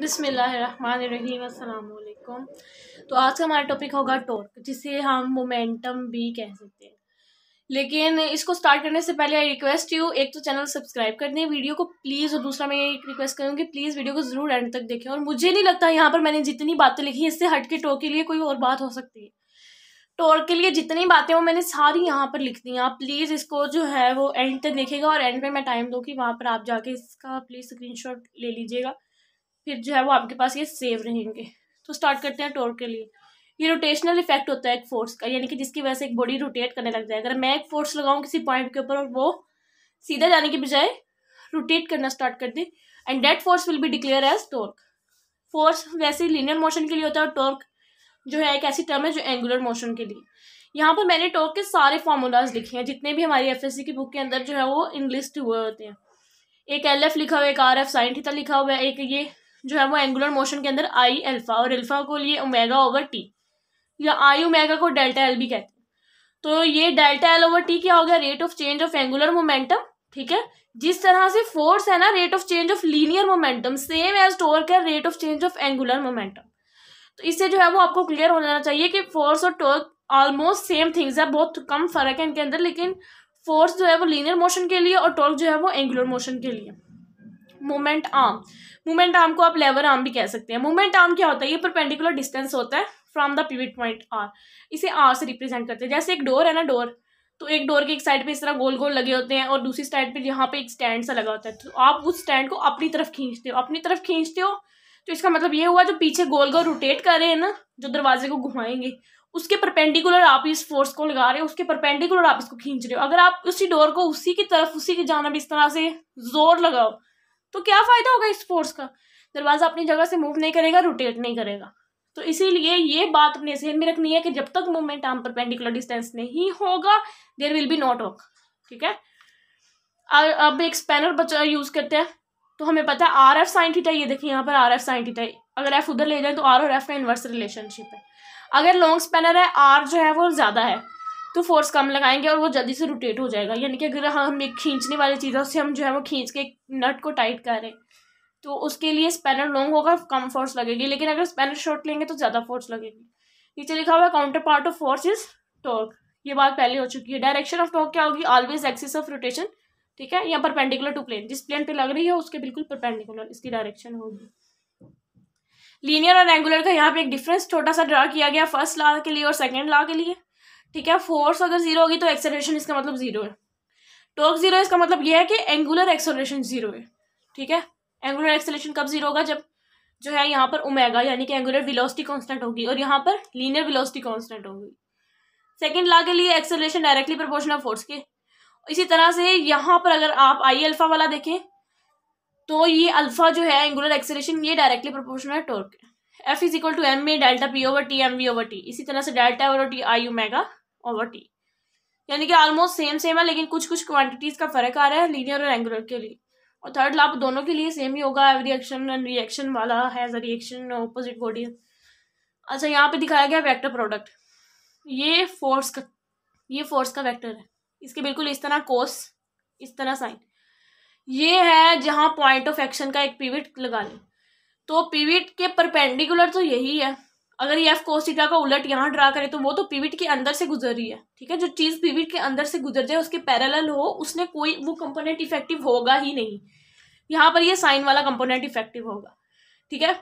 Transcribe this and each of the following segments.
बिसमीम तो आज का हमारा टॉपिक होगा टॉर्क जिसे हम मोमेंटम भी कह सकते हैं लेकिन इसको स्टार्ट करने से पहले आई रिक्वेस्ट यू एक तो चैनल सब्सक्राइब कर दें वीडियो को प्लीज़ और दूसरा मैं एक रिक्वेस्ट करूँ कि प्लीज़ वीडियो को ज़रूर एंड तक देखें और मुझे नहीं लगता यहाँ पर मैंने जितनी बातें लिखी इससे हट के टॉर्क के लिए कोई और बात हो सकती है टॉर्क के लिए जितनी बातें वो मैंने सारी यहाँ पर लिख दी आप प्लीज़ इसको जो है वो एंड तक देखेगा और एंड में मैं टाइम कि वहाँ पर आप जाके इसका प्लीज़ शॉट ले लीजिएगा फिर जो है वो आपके पास ये सेव रहेंगे तो स्टार्ट करते हैं टोर के लिए ये रोटेशनल इफेक्ट होता है एक फोर्स का यानी कि जिसकी वजह से एक बॉडी रोटेट करने लग जाए अगर मैं एक फोर्स लगाऊं किसी पॉइंट के ऊपर और वो सीधा जाने के बजाय रोटेट करना स्टार्ट कर दे and that force will be declare as torque force वैसे लीनियर मोशन के लिए होता है और टोर्क जो है एक ऐसी टर्म है जो एंगुलर मोशन के लिए यहाँ पर मैंने टोर्क के सारे फार्मूलाज लिखे हैं जितने भी हमारी एफ की बुक के अंदर जो है वो इनलिस्ट हुए होते हैं एक एल एफ लिखा हुआ है एक आर एफ साइन थीटा लिखा हुआ है एक ये जो है वो एंगुलर मोशन के अंदर आई अल्फा और अल्फा को लिए ओमेगा ओवर टी या आई ओमेगा को डेल्टा एल भी कहते हैं तो ये डेल्टा एल ओवर टी क्या हो गया rate of change of angular momentum ठीक है जिस तरह से फोर्स है ना rate of change of linear momentum same as torque है rate of change of angular momentum तो इससे जो है वो आपको क्लियर हो जाना चाहिए कि फोर्स और टोर्क ऑलमोस्ट सेम थिंग्स है बहुत कम फर्क है इनके अंदर लेकिन फोर्स जो है वो लीनियर मोशन के लिए और टोर्क जो है वो एंगुलर मोशन के लिए मोमेंट आर्म मोमेंट आर्म को आप लेवर आर्म भी कह सकते हैं मोमेंट आर्म क्या होता है ये परपेंडिकुलर डिस्टेंस होता है from the pivot point R इसे आर से रिप्रेजेंट करते हैं जैसे एक डोर है ना डोर तो एक डोर के एक साइड पे इस तरह गोल गोल लगे होते हैं और दूसरी साइड पे यहाँ पे एक स्टैंड सा लगा होता है तो आप उस स्टैंड को अपनी तरफ खींचते हो अपनी तरफ खींचते हो तो इसका मतलब ये हुआ जो पीछे गोल गोल रोटेट कर रहे हैं ना जो दरवाजे को घुमाएंगे उसके परपेंडिकुलर आप इस फोर्स को लगा रहे हो उसके परपेंडिकुलर आप इसको खींच रहे हो अगर आप उसी डोर को उसी की तरफ उसी की भी इस तरह से जोर लगाओ तो क्या फ़ायदा होगा इस फोर्स का दरवाज़ा अपनी जगह से मूव नहीं करेगा रोटेट नहीं करेगा तो इसीलिए ये बात अपने जहन में रखनी है कि जब तक मूवमेंट आम पर पेंडिकुलर डिस्टेंस नहीं होगा there will be not work ठीक है अब एक स्पैनर बचा यूज़ करते हैं तो हमें पता है आर एफ साइन थीटा ये देखिए यहाँ पर आर एफ साइन थीटा अगर एफ उधर ले जाए तो आर और एफ का इन्वर्स रिलेशनशिप है अगर लॉन्ग स्पैनर है आर जो है वो ज़्यादा है तो फोर्स कम लगाएंगे और वो जल्दी से रोटेट हो जाएगा यानी कि अगर हम एक खींचने वाली चीज़ है उससे हम जो है वो खींच के नट को टाइट करें तो उसके लिए स्पैनर लॉन्ग होगा कम फोर्स लगेगी लेकिन अगर स्पैनर शॉर्ट लेंगे तो ज़्यादा फोर्स लगेगी नीचे लिखा हुआ है counterpart of force is torque ये बात पहले हो चुकी है डायरेक्शन ऑफ टॉर्क क्या होगी ऑलवेज एक्सिस ऑफ रोटेशन ठीक है या परपेंडिकुलर टू प्लेन जिस प्लेन पे लग रही है उसके बिल्कुल परपेंडिकुलर इसकी डायरेक्शन होगी लीनियर और एंगुलर का यहाँ पे एक डिफरेंस छोटा सा ड्रा किया गया फर्स्ट लॉ के लिए और सेकेंड लॉ के लिए ठीक है फोर्स अगर जीरो होगी तो एक्सेलरेशन इसका मतलब जीरो है टॉर्क जीरो इसका मतलब यह है कि एंगुलर एक्सेलरेशन जीरो है ठीक है एंगुलर एक्सेलरेशन कब जीरो होगा जब जो है यहाँ पर ओमेगा यानी कि एंगुलर वेलोसिटी कॉन्स्टेंट होगी और यहाँ पर लीनियर वेलोसिटी कॉन्स्टेंट होगी सेकेंड लॉ के लिए एक्सेलरेशन डायरेक्टली प्रोपोर्शनल फोर्स के इसी तरह से यहाँ पर अगर आप आई अल्फा वाला देखें तो ये अल्फा जो है एंगुलर एक्सेलेशन ये डायरेक्टली प्रोपोर्शनल है torque F is equal to M A delta P over T M V over T इसी तरह से delta over T I omega over T यानी कि ऑलमोस्ट सेम सेम है लेकिन कुछ कुछ क्वांटिटीज का फर्क आ रहा है लीनियर और एंगुलर के लिए और थर्ड लाभ दोनों के लिए सेम ही होगा रिएक्शन एंड रिएक्शन वाला हैज रिएक्शन ऑपोजिट बॉडी अच्छा यहाँ पे दिखाया गया वेक्टर प्रोडक्ट ये फोर्स का ये फोर्स का वेक्टर है इसके बिल्कुल इस तरह कोस इस तरह साइन ये है जहाँ पॉइंट ऑफ एक्शन का एक पीविट लगा लें तो पीविट के परपेंडिकुलर तो यही है अगर ये एफ कोसिटा का उलट यहाँ ड्रा करे तो वो तो पिविट के अंदर से गुजर रही है ठीक है जो चीज़ पिविट के अंदर से गुजर जाए उसके पैरेलल हो उसने कोई वो कंपोनेंट इफेक्टिव होगा ही नहीं यहाँ पर ये साइन वाला कंपोनेंट इफेक्टिव होगा ठीक है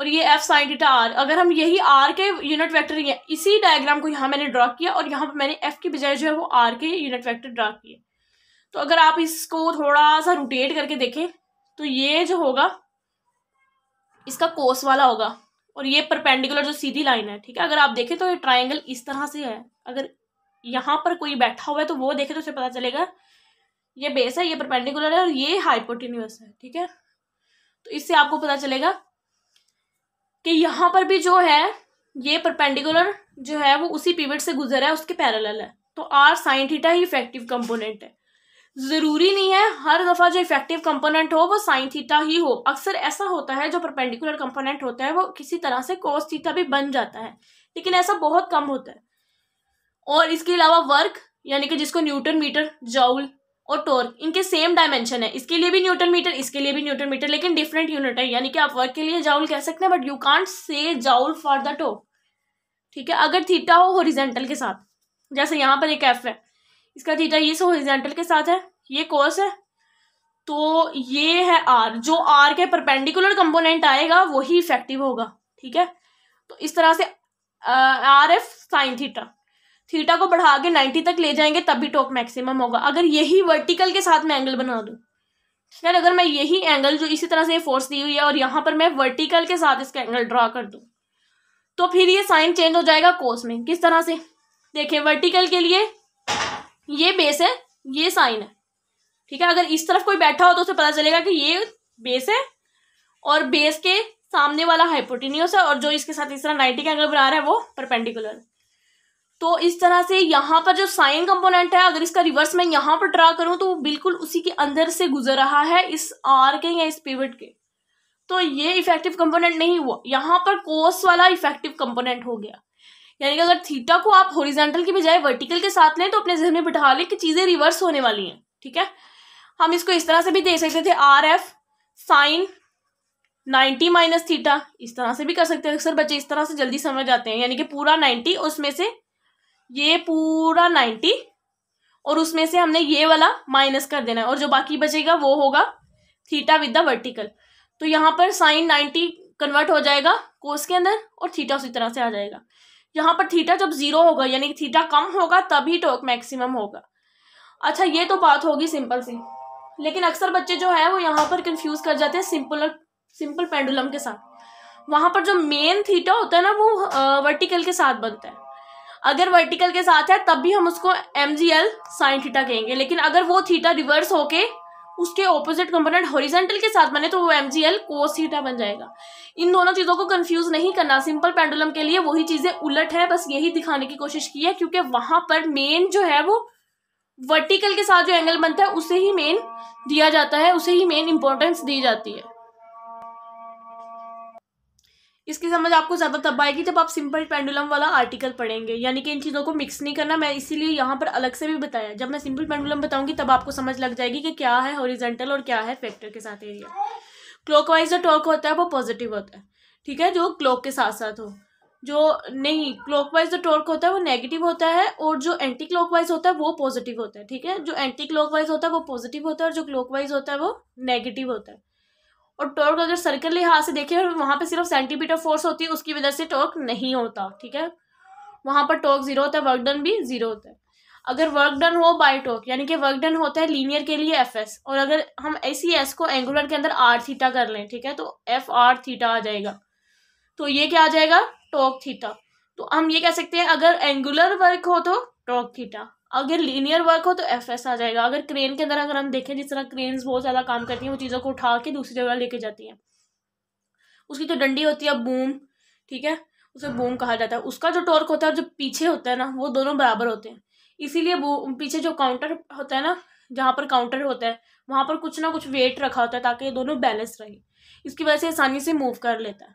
और ये एफ साइन डिटा आर अगर हम यही आर के यूनिट वैक्टर इसी डायग्राम को यहाँ मैंने ड्रा किया और यहाँ पर मैंने एफ की बजाय जो है वो आर के यूनिट वैक्टर ड्रा किए तो अगर आप इसको थोड़ा सा रोटेट करके देखें तो ये जो होगा इसका कोस वाला होगा और ये परपेंडिकुलर जो सीधी लाइन है ठीक है अगर आप देखें तो ये ट्राइंगल इस तरह से है अगर यहाँ पर कोई बैठा हुआ है तो वो देखे तो उसे पता चलेगा ये बेस है ये परपेंडिकुलर है और ये हाइपोटिन्यूस है ठीक है तो इससे आपको पता चलेगा कि यहाँ पर भी जो है ये परपेंडिकुलर जो है वो उसी पीवट से गुजर है उसके पैरल है तो आर साइन थीटा ही इफेक्टिव कंपोनेंट है ज़रूरी नहीं है हर दफ़ा जो इफेक्टिव कंपोनेंट हो वो साइन थीटा ही हो अक्सर ऐसा होता है जो परपेंडिकुलर कंपोनेंट होता है वो किसी तरह से कोस थीटा भी बन जाता है लेकिन ऐसा बहुत कम होता है और इसके अलावा वर्क यानी कि जिसको न्यूटन मीटर जाउल और टोर्क इनके सेम डायमेंशन है इसके लिए भी न्यूटन मीटर इसके लिए भी न्यूटन मीटर लेकिन डिफरेंट यूनिट है यानी कि आप वर्क के लिए जाउल कह सकते हैं but you can't say joule for the torque ठीक है अगर थीटा हो होरिजेंटल के साथ जैसे यहाँ पर एक एफ है इसका थीटा ये सो हॉरिजॉन्टल के साथ है ये कोस है तो ये है आर जो आर के परपेंडिकुलर कंपोनेंट आएगा वही इफेक्टिव होगा ठीक है तो इस तरह से R F sine theta theta को बढ़ा के नाइन्टी तक ले जाएंगे तभी टॉप मैक्सिमम होगा अगर यही वर्टिकल के साथ मैं एंगल बना दूँ है अगर मैं यही एंगल जो इसी तरह से फोर्स दी हुई है और यहाँ पर मैं वर्टिकल के साथ इसका एंगल ड्रा कर दूँ तो फिर ये साइन चेंज हो जाएगा कोस में किस तरह से देखें वर्टिकल के लिए ये बेस है ये साइन है ठीक है अगर इस तरफ कोई बैठा हो तो उसे पता चलेगा कि ये बेस है और बेस के सामने वाला हाइपोटिनियस है और जो इसके साथ इस तरह नाइन्टी का एंगल बना रहा है वो परपेंडिकुलर तो इस तरह से यहाँ पर जो साइन कंपोनेंट है अगर इसका रिवर्स मैं यहाँ पर ड्रा करूँ तो वो बिल्कुल उसी के अंदर से गुजर रहा है इस आर के या इस पिवट के तो ये इफेक्टिव कंपोनेंट नहीं हुआ यहाँ पर कोस वाला इफेक्टिव कंपोनेंट हो गया यानी कि अगर थीटा को आप होरिजेंटल की बजाय वर्टिकल के साथ लें तो अपने जहन में बिठा लें कि चीज़ें रिवर्स होने वाली हैं ठीक है हम इसको इस तरह से भी दे सकते थे R F sine ninety minus theta इस तरह से भी कर सकते हैं अक्सर बच्चे इस तरह से जल्दी समझ जाते हैं यानी कि पूरा नाइन्टी उसमें से ये पूरा नाइन्टी और उसमें से हमने ये वाला माइनस कर देना है और जो बाकी बचेगा वो होगा थीटा विद द वर्टिकल तो यहाँ पर साइन नाइन्टी कन्वर्ट हो जाएगा कोस के अंदर और थीटा उसी तरह से आ जाएगा यहाँ पर थीटा जब जीरो होगा यानी कि थीटा कम होगा तभी टॉक मैक्सिमम होगा अच्छा ये तो बात होगी सिंपल सी लेकिन अक्सर बच्चे जो है वो यहाँ पर कंफ्यूज कर जाते हैं सिंपल सिंपल पेंडुलम के साथ वहाँ पर जो मेन थीटा होता है ना वो वर्टिकल के साथ बनता है अगर वर्टिकल के साथ है तब भी हम उसको M G L sine theta कहेंगे लेकिन अगर वो थीटा रिवर्स होके उसके ऑपोजिट कंपोनेंट हॉरिजेंटल के साथ बने तो वो M G L cos theta बन जाएगा इन दोनों चीज़ों को कंफ्यूज नहीं करना सिंपल पेंडुलम के लिए वही चीज़ें उलट है बस यही दिखाने की कोशिश की है क्योंकि वहां पर मेन जो है वो वर्टिकल के साथ जो एंगल बनता है उसे ही मेन दिया जाता है उसे ही मेन इंपॉर्टेंस दी जाती है इसकी समझ आपको ज़्यादा तब आएगी जब आप सिंपल पेंडुलम वाला आर्टिकल पढ़ेंगे यानी कि इन चीज़ों को मिक्स नहीं करना मैं इसीलिए यहाँ पर अलग से भी बताया जब मैं सिंपल पेंडुलम बताऊंगी तब आपको समझ लग जाएगी कि क्या है हॉरिजेंटल और क्या है फैक्टर के साथ एरिया क्लॉकवाइज जो टॉर्क होता है वो पॉजिटिव होता है ठीक है जो क्लॉक के साथ साथ हो जो नहीं क्लॉकवाइज जो टॉर्क होता है वो नेगेटिव होता है और जो एंटी क्लॉकवाइज होता है वो पॉजिटिव होता है ठीक है जो एंटी क्लॉकवाइज होता है वो पॉजिटिव होता है और जो क्लॉकवाइज होता है वो नेगेटिव होता है और टॉर्क अगर सर्कल लिहाज से देखें वहाँ पे सिर्फ सेंटीमीटर फोर्स होती है उसकी वजह से टॉर्क नहीं होता ठीक है वहाँ पर टॉर्क जीरो होता है वर्क डन भी जीरो होता है अगर वर्क डन हो बाय टॉर्क यानी कि वर्क डन होता है लीनियर के लिए एफ एस और अगर हम सी एस को एंगुलर के अंदर आर थीटा कर लें ठीक है तो एफ आर थीटा आ जाएगा तो ये क्या आ जाएगा टोक थीटा तो हम ये कह सकते हैं अगर एंगुलर वर्क हो तो टोक थीटा अगर लीनियर वर्क हो तो एफ एस आ जाएगा अगर क्रेन के अंदर अगर हम देखें जिस तरह क्रेन बहुत ज़्यादा काम करती हैं वो चीज़ों को उठा के दूसरी जगह लेके जाती हैं उसकी जो तो डंडी होती है बूम ठीक है उसे बूम कहा जाता है उसका जो टॉर्क होता है जो पीछे होता है ना वो दोनों बराबर होते हैं इसीलिए पीछे जो काउंटर होता है ना जहाँ पर काउंटर होता है वहाँ पर कुछ ना कुछ वेट रखा होता है ताकि ये दोनों बैलेंस रहे इसकी वजह से आसानी से मूव कर लेता है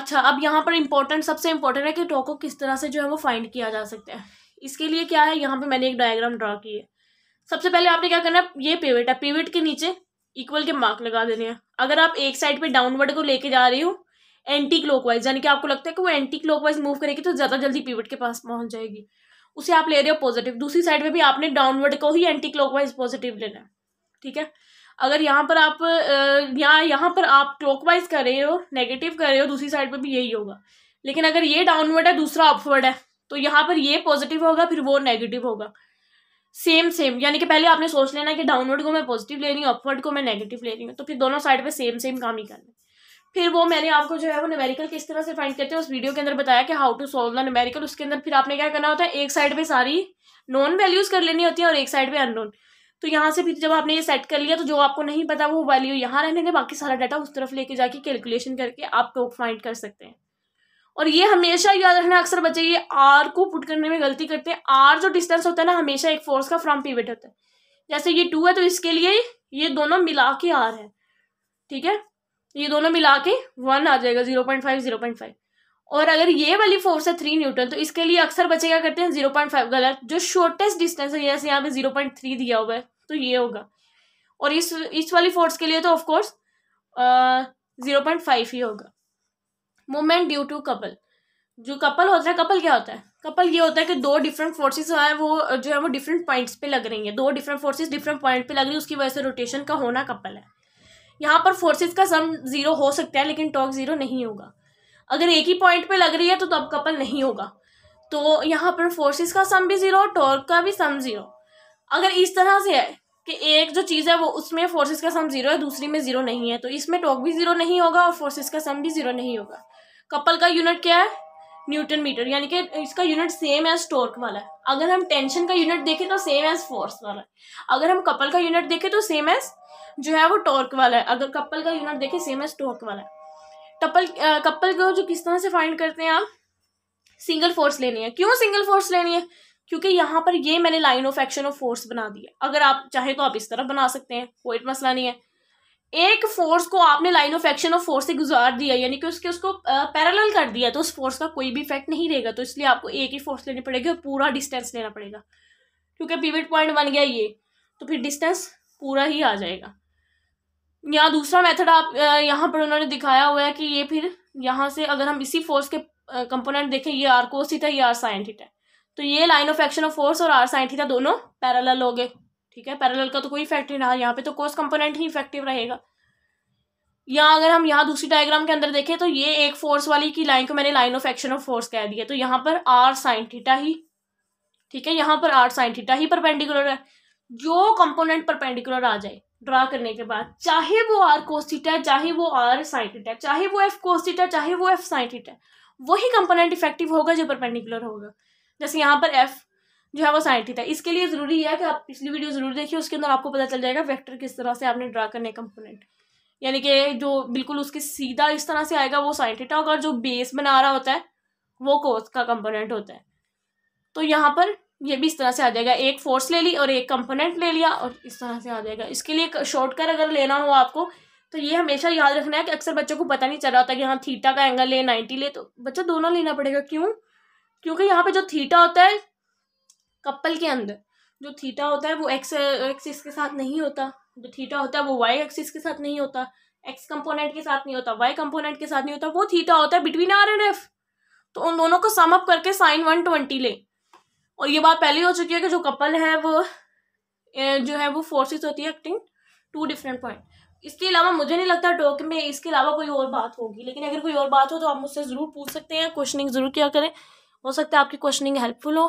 अच्छा अब यहाँ पर इम्पोर्टेंट सबसे इम्पोर्टेंट है कि टॉक को किस तरह से जो है वो फाइंड किया जा सकता है इसके लिए क्या है यहाँ पे मैंने एक डायग्राम ड्रा की है सबसे पहले आपने क्या करना है ये पेवेट है पेवेट के नीचे इक्वल के मार्क लगा देने हैं अगर आप एक साइड पे डाउनवर्ड को लेके जा रहे हो एंटी क्लॉकवाइज यानी कि आपको लगता है कि वो एंटी क्लॉकवाइज मूव करेगी तो ज़्यादा जल्दी पिवट के पास पहुंच जाएगी उसे आप ले रहे हो पॉजिटिव दूसरी साइड में भी आपने डाउनवर्ड को ही एंटी क्लॉकवाइज पॉजिटिव लेना है ठीक है अगर यहाँ पर आप यहाँ यहाँ पर आप क्लॉकवाइज कर रहे हो नेगेटिव कर रहे हो दूसरी साइड पर भी यही होगा लेकिन अगर ये डाउनवर्ड है दूसरा अपवर्ड है तो यहाँ पर ये पॉजिटिव होगा फिर वो नेगेटिव होगा सेम सेम यानी कि पहले आपने सोच लेना कि डाउनवर्ड को मैं पॉजिटिव ले रही हूँ अपवर्ड को मैं नेगेटिव ले रही हूँ तो फिर दोनों साइड पे सेम सेम काम ही करना फिर वो मैंने आपको जो है वो नमेरिकल किस तरह से फाइंड करते हैं उस वीडियो के अंदर बताया कि how to solve the numerical उसके अंदर फिर आपने क्या करना होता है एक साइड पर सारी नॉन वैल्यूज कर लेनी होती है और एक साइड पर अननोन तो यहाँ से फिर जब आपने ये सेट कर लिया तो जो आपको नहीं पता वो वैल्यू यहाँ रहने दें बाकी सारा डाटा उस तरफ लेके जाके कैलकुलेशन करके आप टोक फाइंड कर सकते हैं और ये हमेशा याद रखना अक्सर बच्चे ये आर को पुट करने में गलती करते हैं आर जो डिस्टेंस होता है ना हमेशा एक फोर्स का फ्रॉम पीवेट होता है जैसे ये टू है तो इसके लिए ये दोनों मिला के आर है ठीक है ये दोनों मिला के वन आ जाएगा zero point five zero point five और अगर ये वाली फोर्स है थ्री न्यूटन तो इसके लिए अक्सर बच्चे क्या करते हैं जीरो पॉइंट फाइव गलत जो शॉर्टेस्ट डिस्टेंस है जैसे यहाँ पे जीरो पॉइंट थ्री दिया हुआ है तो ये होगा और इस इस वाली फोर्स के लिए तो ऑफकोर्स जीरो पॉइंट फाइव ही होगा मोमेंट ड्यू टू कपल जो कपल होता है कपल क्या होता है कपल ये होता है कि दो डिफरेंट फोर्सेस हैं वो जो है वो डिफरेंट पॉइंट्स पे लग रही हैं दो डिफरेंट फोर्सेस डिफरेंट पॉइंट पे लग रही है उसकी वजह से रोटेशन का होना कपल है यहाँ पर फोर्सेस का सम जीरो हो सकता है लेकिन टॉक जीरो नहीं होगा अगर एक ही पॉइंट पे लग रही है तो तब कपल नहीं होगा तो यहाँ पर फोर्सेस का सम भी जीरो टॉर्क का भी सम जीरो अगर इस तरह से है कि एक जो चीज़ है वो उसमें फोर्सेस का सम जीरो है दूसरी में जीरो नहीं है तो इसमें टॉक भी जीरो नहीं होगा और फोर्सेस का सम भी जीरो नहीं होगा कपल का यूनिट क्या है न्यूटन मीटर यानी कि इसका यूनिट सेम एज टॉर्क वाला है अगर हम टेंशन का यूनिट देखें तो सेम एज फोर्स वाला है अगर हम कपल का यूनिट देखें तो सेम एज जो है वो टॉर्क वाला है अगर कपल का यूनिट देखें सेम एज टॉर्क वाला है टपल कपल को जो किस तरह से फाइंड करते हैं आप सिंगल फोर्स लेनी है क्यों सिंगल फोर्स लेनी है क्योंकि यहाँ पर ये मैंने line of action of force बना दी है अगर आप चाहें तो आप इस तरह बना सकते हैं कोई मसला नहीं है एक फोर्स को आपने line of action of force से गुजार दिया यानी कि उसके उसको पैरेलल कर दिया तो उस फोर्स का कोई भी इफेक्ट नहीं रहेगा तो इसलिए आपको एक ही फोर्स लेनी पड़ेगी और पूरा डिस्टेंस लेना पड़ेगा क्योंकि पीविट पॉइंट बन गया ये तो फिर डिस्टेंस पूरा ही आ जाएगा यहाँ दूसरा मेथड आप यहाँ पर उन्होंने दिखाया हुआ है कि ये फिर यहाँ से अगर हम इसी फोर्स के कंपोनेंट देखें ये आर कोस थीटा ये आर साइन थीटा तो ये line of action of force और आर साइन थीटा दोनों पैरेलल हो गए ठीक है पैरेलल का तो कोई इफेक्ट नहीं रहा यहाँ पे तो कोस कंपोनेंट ही इफेक्टिव रहेगा या अगर हम यहाँ दूसरी डायग्राम के अंदर देखें तो ये एक फोर्स वाली की लाइन को मैंने line of action of force कह दिया तो यहाँ पर आर साइन थीटा ही ठीक है यहाँ पर आर साइन थीटा ही परपेंडिकुलर है जो कंपोनेंट परपेंडिकुलर आ जाए ड्रा करने के बाद चाहे वो आर कोस्टिटा चाहे वो आर साइन थीटा चाहे वो एफ कोस्टिटा चाहे वो एफ साइन थीटा वही कंपोनेंट इफेक्टिव होगा जो परपेंडिकुलर होगा जैसे यहाँ पर एफ जो है वो सैनिटी थीटा इसके लिए ज़रूरी है कि आप पिछली वीडियो ज़रूर देखिए उसके अंदर आपको पता चल जाएगा वेक्टर किस तरह से आपने ड्रा करने कंपोनेंट यानी कि जो बिल्कुल उसके सीधा इस तरह से आएगा वो थीटा होगा और जो बेस बना रहा होता है वो कोस का कंपोनेंट होता है तो यहाँ पर ये भी इस तरह से आ जाएगा एक फोर्स ले ली और एक कंपोनेंट ले लिया और इस तरह से आ जाएगा इसके लिए शॉर्टकट अगर लेना हो आपको तो ये हमेशा याद रखना है कि अक्सर बच्चों को पता नहीं चल रहा होता कि हाँ थीटा का एंगल ले नाइन्टी ले तो बच्चा दोनों लेना पड़ेगा क्यों क्योंकि यहाँ पे जो थीटा होता है कपल के अंदर जो थीटा होता है वो एक्स एक्सिस के साथ नहीं होता जो थीटा होता है वो वाई एक्सिस के साथ नहीं होता एक्स कंपोनेंट के साथ नहीं होता वाई कंपोनेंट के साथ नहीं होता वो थीटा होता है बिटवीन आर एंड एफ तो उन दोनों को सम अप करके साइन वन ट्वेंटी ले और ये बात पहले हो चुकी है कि जो कपल है वो जो है वो फोर्सेस होती है एक्टिंग टू डिफरेंट पॉइंट इसके अलावा मुझे नहीं लगता टॉक में इसके अलावा कोई और बात होगी लेकिन अगर कोई और बात हो तो आप मुझसे ज़रूर पूछ सकते हैं क्वेश्चनिंग ज़रूर किया करें हो सकता है आपकी क्वेश्चनिंग हेल्पफुल हो